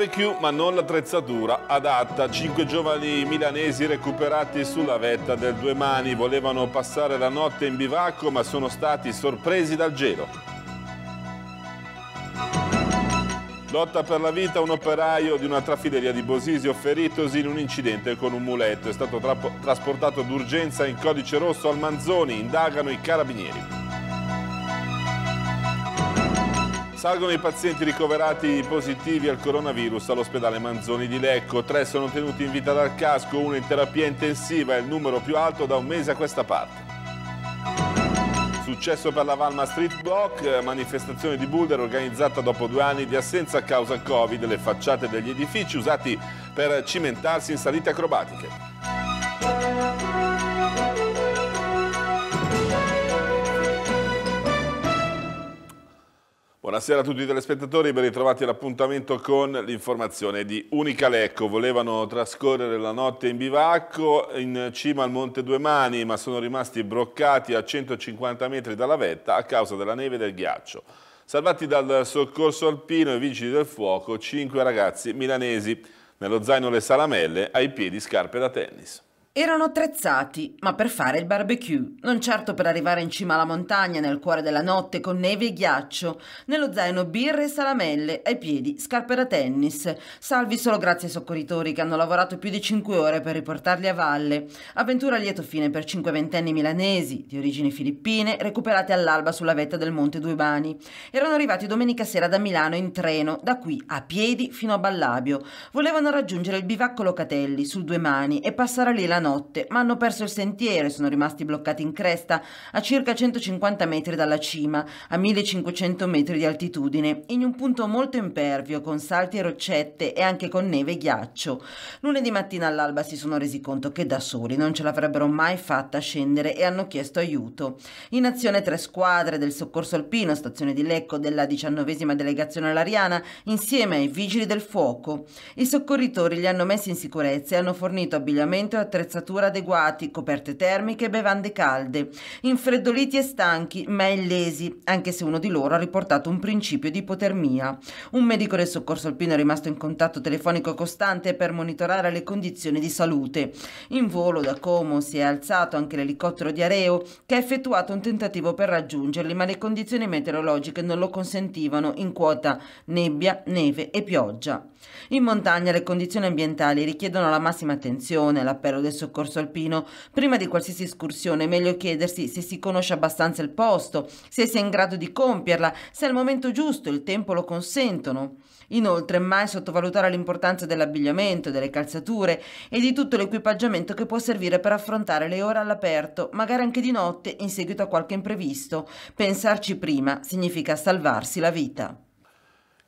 barbecue ma non l'attrezzatura adatta. Cinque giovani milanesi recuperati sulla vetta del Due Mani volevano passare la notte in bivacco ma sono stati sorpresi dal gelo. Lotta per la vita un operaio di una trafileria di Bosisio feritosi in un incidente con un muletto. È stato trasportato d'urgenza in codice rosso al Manzoni, indagano i carabinieri. Salgono i pazienti ricoverati positivi al coronavirus all'ospedale Manzoni di Lecco. Tre sono tenuti in vita dal casco, uno in terapia intensiva, il numero più alto da un mese a questa parte. Successo per la Valma Street Block, manifestazione di Boulder organizzata dopo due anni di assenza a causa Covid, le facciate degli edifici usati per cimentarsi in salite acrobatiche. Buonasera a tutti i telespettatori, ben ritrovati all'appuntamento con l'informazione di Unicaleco. Volevano trascorrere la notte in bivacco in cima al Monte Due Mani, ma sono rimasti broccati a 150 metri dalla vetta a causa della neve e del ghiaccio. Salvati dal soccorso alpino e vigili del fuoco, cinque ragazzi milanesi. Nello zaino le salamelle, ai piedi scarpe da tennis. Erano attrezzati, ma per fare il barbecue, non certo per arrivare in cima alla montagna nel cuore della notte con neve e ghiaccio, nello zaino birre e salamelle, ai piedi scarpe da tennis, salvi solo grazie ai soccorritori che hanno lavorato più di 5 ore per riportarli a valle. Avventura a lieto fine per 5 ventenni milanesi, di origini filippine, recuperati all'alba sulla vetta del Monte Due Bani. Erano arrivati domenica sera da Milano in treno, da qui a piedi fino a Ballabio. Volevano raggiungere il bivacco Locatelli, sul Due Mani, e passare lì la notte, ma hanno perso il sentiero e sono rimasti bloccati in cresta a circa 150 metri dalla cima, a 1500 metri di altitudine, in un punto molto impervio, con salti e roccette e anche con neve e ghiaccio. Lunedì mattina all'alba si sono resi conto che da soli non ce l'avrebbero mai fatta scendere e hanno chiesto aiuto. In azione tre squadre del soccorso alpino, stazione di Lecco, della 19 delegazione alariana, insieme ai vigili del fuoco. I soccorritori li hanno messi in sicurezza e hanno fornito abbigliamento e attrezzature attrezzature adeguati, coperte termiche e bevande calde, infreddoliti e stanchi, ma illesi, anche se uno di loro ha riportato un principio di ipotermia. Un medico del soccorso alpino è rimasto in contatto telefonico costante per monitorare le condizioni di salute. In volo da Como si è alzato anche l'elicottero di Areo, che ha effettuato un tentativo per raggiungerli, ma le condizioni meteorologiche non lo consentivano in quota nebbia, neve e pioggia. In montagna le condizioni ambientali richiedono la massima attenzione, l'appello del soccorso alpino. Prima di qualsiasi escursione è meglio chiedersi se si conosce abbastanza il posto, se si è in grado di compierla, se al momento giusto, il tempo lo consentono. Inoltre mai sottovalutare l'importanza dell'abbigliamento, delle calzature e di tutto l'equipaggiamento che può servire per affrontare le ore all'aperto, magari anche di notte in seguito a qualche imprevisto. Pensarci prima significa salvarsi la vita.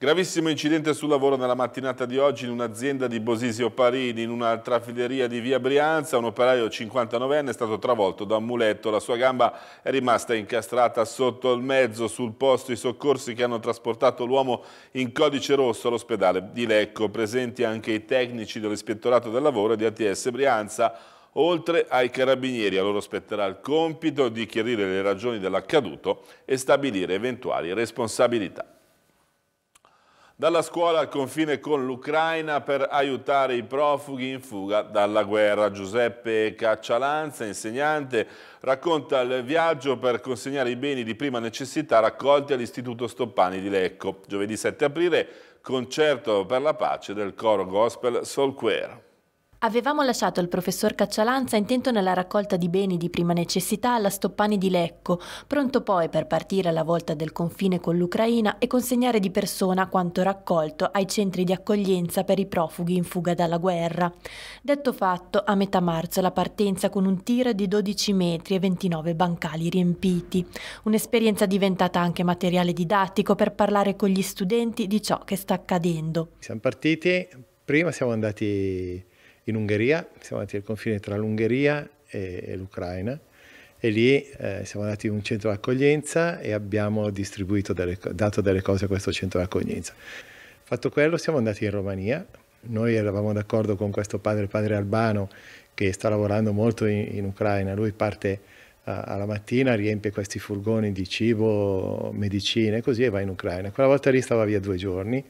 Gravissimo incidente sul lavoro nella mattinata di oggi in un'azienda di Bosisio Parini, in una trafileria di via Brianza. Un operaio 59enne è stato travolto da un muletto. La sua gamba è rimasta incastrata sotto il mezzo. Sul posto i soccorsi che hanno trasportato l'uomo in codice rosso all'ospedale di Lecco. Presenti anche i tecnici dell'Ispettorato del Lavoro e di ATS Brianza. Oltre ai carabinieri, a loro spetterà il compito di chiarire le ragioni dell'accaduto e stabilire eventuali responsabilità dalla scuola al confine con l'Ucraina per aiutare i profughi in fuga dalla guerra. Giuseppe Caccialanza, insegnante, racconta il viaggio per consegnare i beni di prima necessità raccolti all'Istituto Stoppani di Lecco. Giovedì 7 aprile, concerto per la pace del coro gospel Solquera. Avevamo lasciato il professor Caccialanza intento nella raccolta di beni di prima necessità alla Stoppani di Lecco, pronto poi per partire alla volta del confine con l'Ucraina e consegnare di persona quanto raccolto ai centri di accoglienza per i profughi in fuga dalla guerra. Detto fatto, a metà marzo la partenza con un tir di 12 metri e 29 bancali riempiti. Un'esperienza diventata anche materiale didattico per parlare con gli studenti di ciò che sta accadendo. Siamo partiti, prima siamo andati in Ungheria, siamo andati al confine tra l'Ungheria e, e l'Ucraina e lì eh, siamo andati in un centro d'accoglienza e abbiamo distribuito, delle, dato delle cose a questo centro d'accoglienza. Fatto quello siamo andati in Romania, noi eravamo d'accordo con questo padre, padre albano, che sta lavorando molto in, in Ucraina, lui parte a, eh, alla mattina, riempie questi furgoni di cibo, medicine, così e va in Ucraina. Quella volta lì stava via due giorni,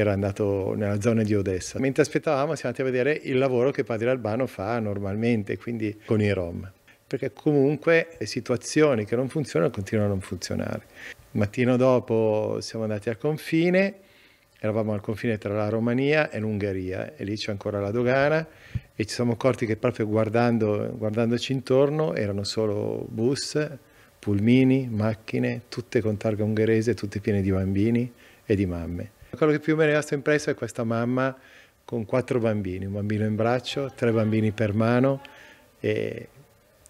era andato nella zona di Odessa. Mentre aspettavamo siamo andati a vedere il lavoro che Padre Albano fa normalmente, quindi con i Rom, perché comunque le situazioni che non funzionano continuano a non funzionare. Il mattino dopo siamo andati al confine, eravamo al confine tra la Romania e l'Ungheria e lì c'è ancora la dogana e ci siamo accorti che proprio guardando, guardandoci intorno erano solo bus, pulmini, macchine, tutte con targa ungherese, tutte piene di bambini e di mamme. Quello che più mi è rimasto impresso è questa mamma con quattro bambini, un bambino in braccio, tre bambini per mano e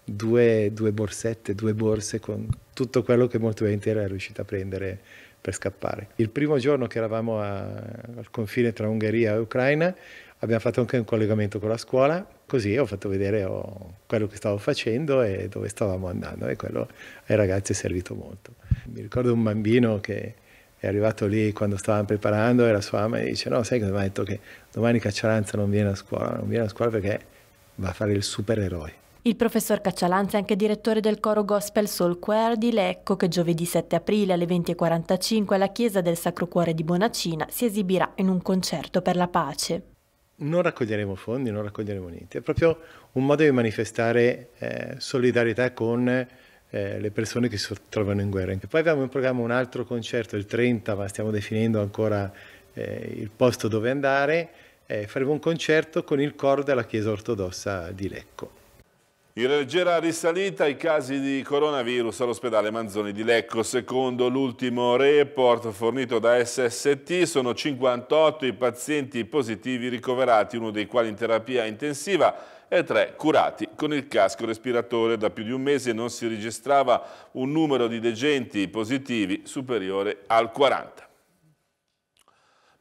due, due borsette, due borse con tutto quello che molto bene era riuscita a prendere per scappare. Il primo giorno che eravamo a, al confine tra Ungheria e Ucraina abbiamo fatto anche un collegamento con la scuola, così ho fatto vedere oh, quello che stavo facendo e dove stavamo andando e quello ai ragazzi è servito molto. Mi ricordo un bambino che è arrivato lì quando stavamo preparando e la sua mamma gli dice no sai cosa mi ha detto che domani Caccialanza non viene a scuola, non viene a scuola perché va a fare il supereroe. Il professor Caccialanza è anche direttore del coro gospel Soul Choir di Lecco che giovedì 7 aprile alle 20.45 alla chiesa del Sacro Cuore di Bonacina si esibirà in un concerto per la pace. Non raccoglieremo fondi, non raccoglieremo niente, è proprio un modo di manifestare eh, solidarietà con eh, le persone che si trovano in guerra. poi abbiamo in programma un altro concerto il 30, ma stiamo definendo ancora eh, il posto dove andare. Eh, faremo un concerto con il coro della Chiesa Ortodossa di Lecco. In leggera risalita i casi di coronavirus all'ospedale Manzoni di Lecco. Secondo l'ultimo report fornito da SST sono 58 i pazienti positivi ricoverati, uno dei quali in terapia intensiva e tre curati con il casco respiratore. Da più di un mese non si registrava un numero di degenti positivi superiore al 40.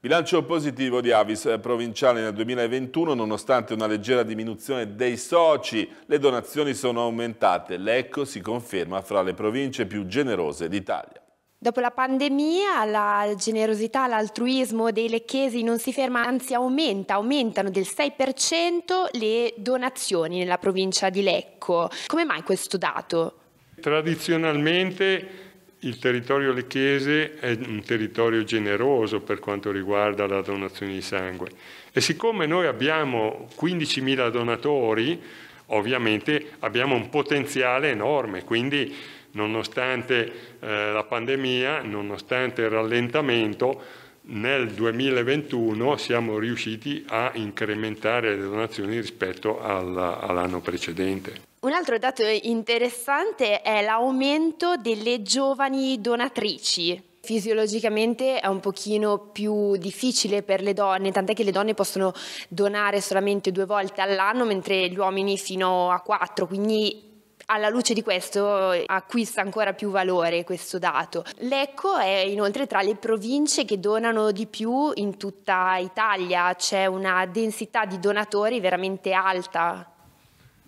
Bilancio positivo di Avis Provinciale nel 2021, nonostante una leggera diminuzione dei soci, le donazioni sono aumentate. Lecco si conferma fra le province più generose d'Italia. Dopo la pandemia la generosità, l'altruismo dei lecchesi non si ferma, anzi aumenta, aumentano del 6% le donazioni nella provincia di Lecco. Come mai questo dato? Tradizionalmente il territorio lecchese è un territorio generoso per quanto riguarda la donazione di sangue e siccome noi abbiamo 15.000 donatori, ovviamente abbiamo un potenziale enorme, quindi nonostante eh, la pandemia, nonostante il rallentamento, nel 2021 siamo riusciti a incrementare le donazioni rispetto all'anno precedente. Un altro dato interessante è l'aumento delle giovani donatrici. Fisiologicamente è un pochino più difficile per le donne, tant'è che le donne possono donare solamente due volte all'anno, mentre gli uomini fino a quattro, quindi alla luce di questo acquista ancora più valore questo dato. Lecco è inoltre tra le province che donano di più in tutta Italia, c'è una densità di donatori veramente alta.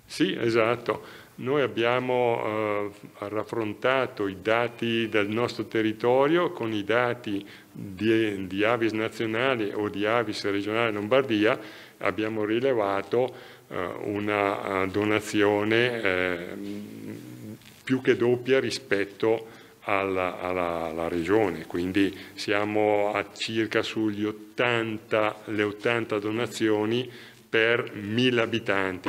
Sì, esatto. Noi abbiamo eh, raffrontato i dati del nostro territorio con i dati di, di Avis nazionale o di Avis regionale Lombardia, abbiamo rilevato eh, una eh, donazione eh, più che doppia rispetto alla, alla, alla, regione, quindi siamo a circa sugli 80, le 80 donazioni per 1000 abitanti.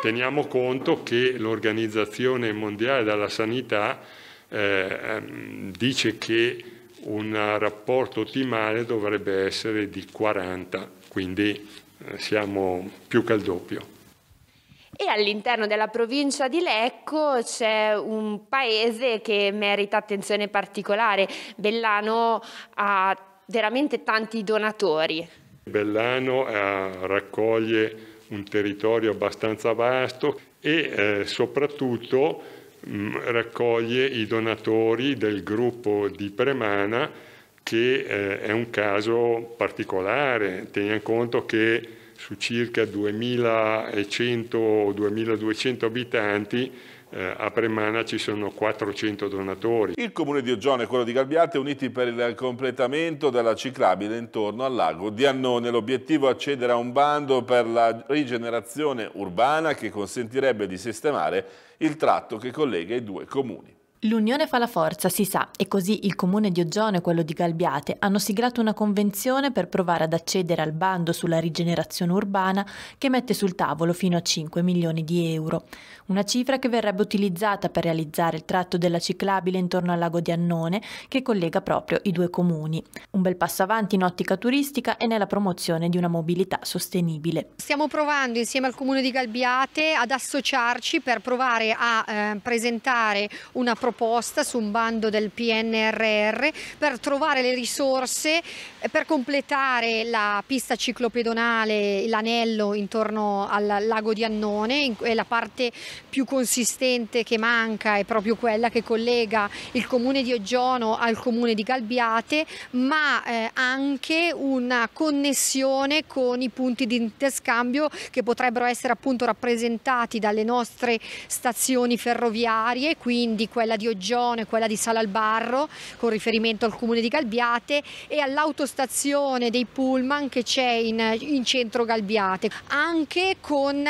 Teniamo conto che l'Organizzazione Mondiale della Sanità eh, ehm, dice che un rapporto ottimale dovrebbe essere di 40, quindi siamo più che al doppio. E all'interno della provincia di Lecco c'è un paese che merita attenzione particolare. Bellano ha veramente tanti donatori. Bellano eh, raccoglie un territorio abbastanza vasto e eh, soprattutto mh, mm, raccoglie i donatori del gruppo di Premana che eh, è un caso particolare, teniamo conto che su circa 2100 o 2200 abitanti eh, a Premana ci sono 400 donatori. Il comune di Oggione e quello di Galbiate uniti per il completamento della ciclabile intorno al lago di Annone. L'obiettivo è accedere a un bando per la rigenerazione urbana che consentirebbe di sistemare il tratto che collega i due comuni. L'unione fa la forza, si sa, e così il comune di Ozono e quello di Galbiate hanno siglato una convenzione per provare ad accedere al bando sulla rigenerazione urbana che mette sul tavolo fino a 5 milioni di euro, una cifra che verrebbe utilizzata per realizzare il tratto della ciclabile intorno al lago di Annone che collega proprio i due comuni. Un bel passo avanti in ottica turistica e nella promozione di una mobilità sostenibile. Stiamo provando insieme al comune di Galbiate ad associarci per provare a eh, presentare una proposta proposta su un bando del PNRR per trovare le risorse per completare la pista ciclopedonale, l'anello intorno al lago di Annone e la parte più consistente che manca è proprio quella che collega il comune di Oggiono al comune di Galbiate, ma eh, anche una connessione con i punti di interscambio che potrebbero essere appunto rappresentati dalle nostre stazioni ferroviarie, quindi quella quella di Oggione, quella di Salalbarro con riferimento al comune di Galbiate e all'autostazione dei pullman che c'è in, in, centro Galbiate, anche con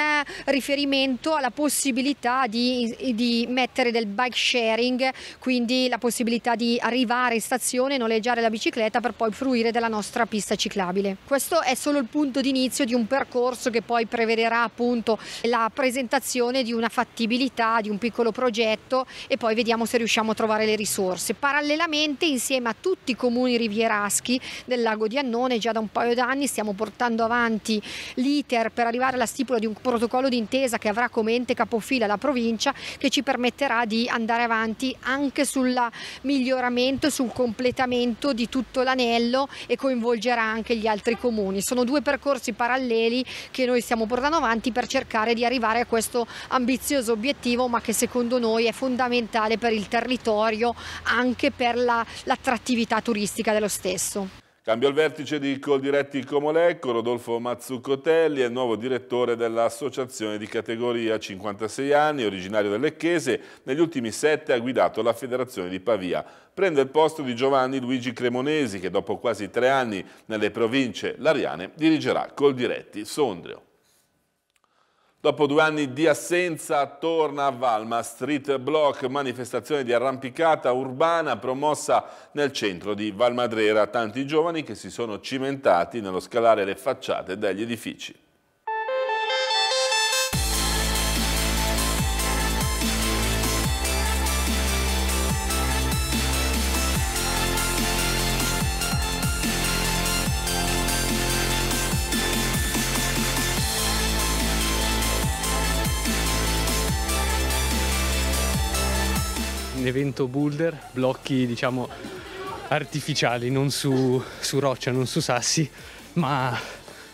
riferimento alla possibilità di, di mettere del bike sharing, quindi la possibilità di arrivare in stazione, noleggiare la bicicletta per poi fruire della nostra pista ciclabile. Questo è solo il punto d'inizio di un percorso che poi prevederà appunto la presentazione di una fattibilità, di un piccolo progetto e poi vediamo vediamo se riusciamo a trovare le risorse. Parallelamente insieme a tutti i comuni rivieraschi del lago di Annone già da un paio d'anni stiamo portando avanti l'iter per arrivare alla stipula di un protocollo d'intesa che avrà come ente capofila la provincia che ci permetterà di andare avanti anche sul miglioramento, e sul completamento di tutto l'anello e coinvolgerà anche gli altri comuni. Sono due percorsi paralleli che noi stiamo portando avanti per cercare di arrivare a questo ambizioso obiettivo ma che secondo noi è fondamentale per per il territorio, anche per l'attrattività la, turistica dello stesso. Cambio al vertice di Coldiretti Comolecco, Rodolfo Mazzuccotelli è il nuovo direttore dell'associazione di categoria 56 anni, originario del Lecchese, negli ultimi sette ha guidato la federazione di Pavia. Prende il posto di Giovanni Luigi Cremonesi che dopo quasi tre anni nelle province lariane dirigerà Coldiretti Sondrio. Dopo due anni di assenza torna a Valma, street block, manifestazione di arrampicata urbana promossa nel centro di Valmadrera. Tanti giovani che si sono cimentati nello scalare le facciate degli edifici. evento boulder, blocchi diciamo artificiali, non su, su roccia, non su sassi, ma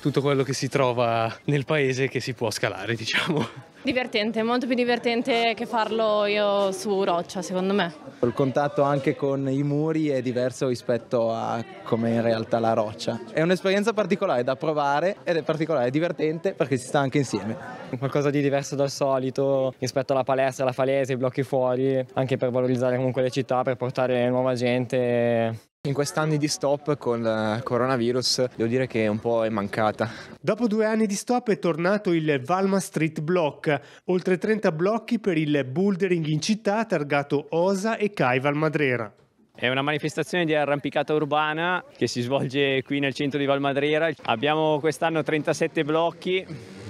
tutto quello che si trova nel paese che si può scalare, diciamo. Divertente, molto più divertente che farlo io su roccia, secondo me. Il contatto anche con i muri è diverso rispetto a come in realtà la roccia. È un'esperienza particolare da provare ed è particolare, è divertente perché si sta anche insieme. Qualcosa di diverso dal solito rispetto alla palestra, alla falese, ai blocchi fuori, anche per valorizzare comunque le città, per portare nuova gente in questi anni di stop con il eh, coronavirus devo dire che un po' è mancata. Dopo due anni di stop è tornato il Valma Street Block, oltre 30 blocchi per il bouldering in città targato Osa e Cai Madrera. È una manifestazione di arrampicata urbana che si svolge qui nel centro di Valmadrera. Abbiamo quest'anno 37 blocchi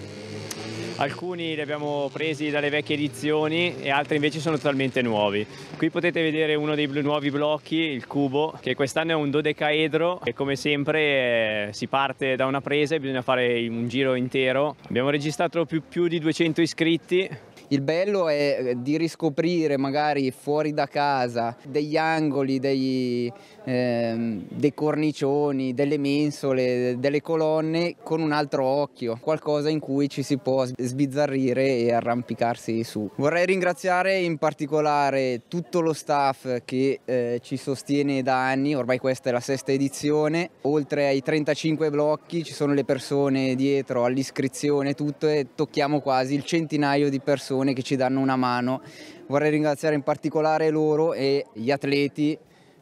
alcuni li abbiamo presi dalle vecchie edizioni e altri invece sono totalmente nuovi. Qui potete vedere uno dei nuovi blocchi, il cubo, che quest'anno è un dodecaedro e come sempre eh, si parte da una presa e bisogna fare un giro intero. Abbiamo registrato più, più di 200 iscritti il bello è eh, di riscoprire magari fuori da casa degli angoli, degli, ehm, dei cornicioni, delle mensole, delle colonne con un altro occhio, qualcosa in cui ci si può sbizzarrire e arrampicarsi su. Vorrei ringraziare in particolare tutto lo staff che eh, ci sostiene da anni, ormai questa è la sesta edizione, oltre ai 35 blocchi ci sono le persone dietro all'iscrizione, tutto e tocchiamo quasi il centinaio di persone persone che ci danno una mano. Vorrei ringraziare in particolare loro e gli atleti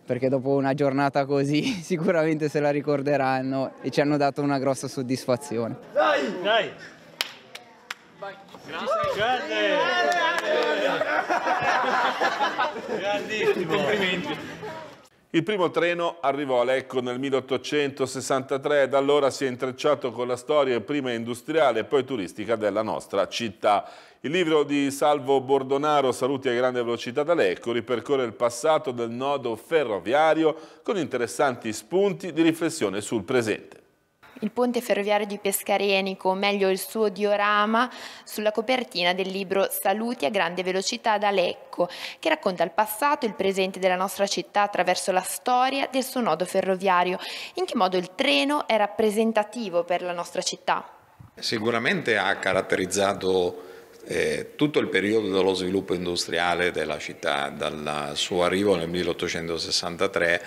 perché dopo una giornata così sicuramente se la ricorderanno e ci hanno dato una grossa soddisfazione. Dai! Dai! Grazie, grande! Grandissimo! Complimenti! Il primo treno arrivò a Lecco nel 1863 e da allora si è intrecciato con la storia prima industriale e poi turistica della nostra città. Il libro di Salvo Bordonaro, Saluti a grande velocità da Lecco, ripercorre il passato del nodo ferroviario con interessanti spunti di riflessione sul presente il ponte ferroviario di Pescarenico, o meglio il suo diorama, sulla copertina del libro Saluti a grande velocità da Lecco, che racconta il passato e il presente della nostra città attraverso la storia del suo nodo ferroviario. In che modo il treno è rappresentativo per la nostra città? Sicuramente ha caratterizzato eh, tutto il periodo dello sviluppo industriale della città, dal suo arrivo nel 1863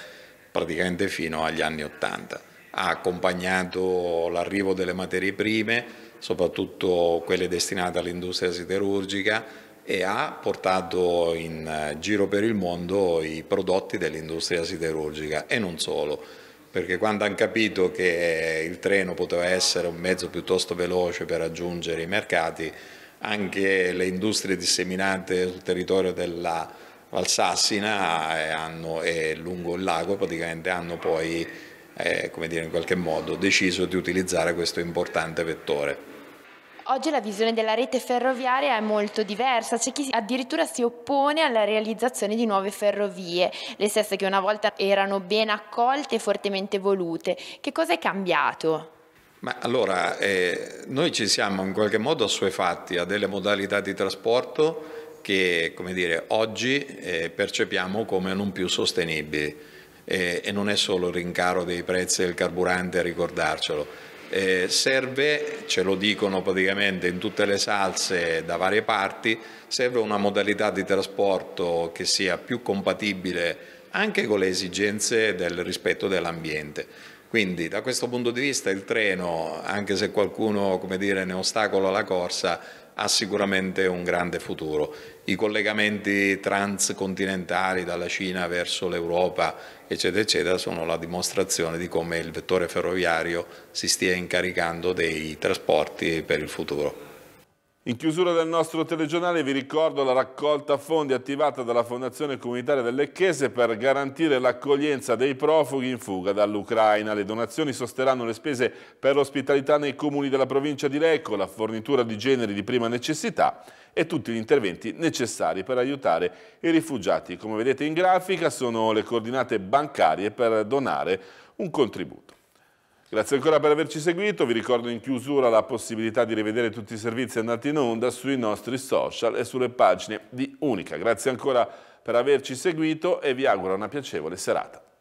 praticamente fino agli anni 80 ha accompagnato l'arrivo delle materie prime, soprattutto quelle destinate all'industria siderurgica e ha portato in giro per il mondo i prodotti dell'industria siderurgica e non solo, perché quando hanno capito che il treno poteva essere un mezzo piuttosto veloce per raggiungere i mercati, anche le industrie disseminate sul territorio della Valsassina eh, e, lungo il lago praticamente hanno poi eh, come dire, in qualche modo deciso di utilizzare questo importante vettore. Oggi la visione della rete ferroviaria è molto diversa, c'è chi addirittura si oppone alla realizzazione di nuove ferrovie, le stesse che una volta erano ben accolte e fortemente volute. Che cosa è cambiato? Ma allora, eh, noi ci siamo in qualche modo assuefatti a delle modalità di trasporto che, come dire, oggi eh, percepiamo come non più sostenibili eh, e non è solo il rincaro dei prezzi del carburante a ricordarcelo. Eh, serve, ce lo dicono praticamente in tutte le salse da varie parti, serve una modalità di trasporto che sia più compatibile anche con le esigenze del rispetto dell'ambiente. Quindi da questo punto di vista il treno, anche se qualcuno dire, ne ostacola la corsa, ha sicuramente un grande futuro i collegamenti transcontinentali dalla Cina verso l'Europa, eccetera, eccetera, sono la dimostrazione di come il vettore ferroviario si stia incaricando dei trasporti per il futuro. In chiusura del nostro telegiornale vi ricordo la raccolta fondi attivata dalla Fondazione Comunitaria delle Chiese per garantire l'accoglienza dei profughi in fuga dall'Ucraina. Le donazioni sosterranno le spese per l'ospitalità nei comuni della provincia di Lecco, la fornitura di generi di prima necessità e tutti gli interventi necessari per aiutare i rifugiati. Come vedete in grafica sono le coordinate bancarie per donare un contributo. Grazie ancora per averci seguito, vi ricordo in chiusura la possibilità di rivedere tutti i servizi andati in onda sui nostri social e sulle pagine di Unica. Grazie ancora per averci seguito e vi auguro una piacevole serata.